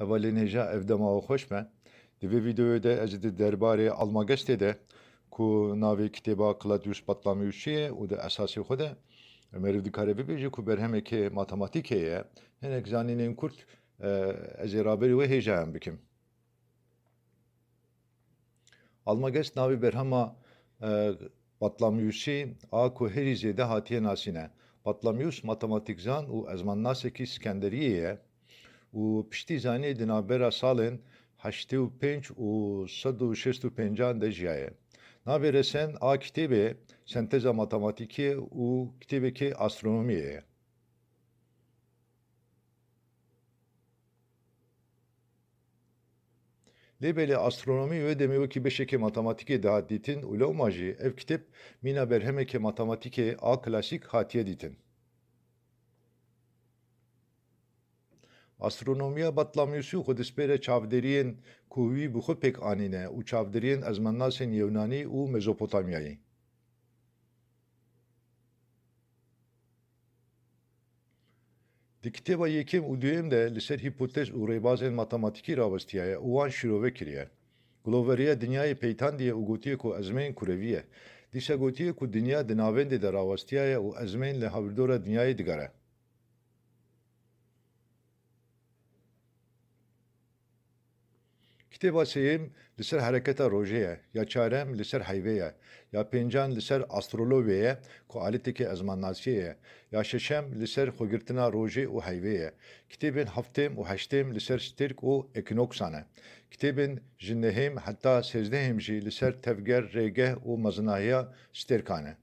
Hevali neja evdema o hoş me. Dibe videoyu da ecdi derbari alma geçti de ku navi kitaba kıladyuş patlamıyuşiye o da esası xude. Ömer dikare bibici ku berhemeki matematikeye henek zaninin kurt ecdi raberi ve heyecan bikim. Alma geç navi berhama patlamıyuşi e, a ku herizede hatiye nasine. Patlamıyuş matematikzan u ezman naseki İskenderiye'ye u pështizani dhe na bera salen hashti u penç u sëdu shështu pençan dhe gjaje. Na bere sen a kitebe senteza matematike u kitebe ki astronomiye. Lebeli astronomi ve demiyor ki beşeke matematike daha ditin ulomajı ev kitap mina berhemeke matematike a klasik hatiye ditin. ئاسترۆنۆمیا بەتڵامیوسی و خودسپێرە چاودێریێن کووی بخۆ پێک ئاینە و چاودێریێن ئەزمەناسێن یەونانی و مەزۆپۆتامیایی. Di kitêba yekêm û duyêm de li ser hîpotez û rêbazên matematîkî rawestiyaye û wan şîrove kiriye. Guloveriya dinyayê peytandiye û gotiye ku ezmên kureviye. Dîsa gotiye ku dinya di navendê de rawestiyaye û ezmên li havirdora dinyayê digere. Kitêba sêyêm li ser hereketa ya çarem li ser ya pencan li astroloviye, astrologê ye ku aleteke ezmannasiyê ya şeşem li ser roje u û Kitabın ye u heftêm û stirk u ser stêrk û ekinoksan e kitêbên ji tevger rege u mezinahiya stirkane.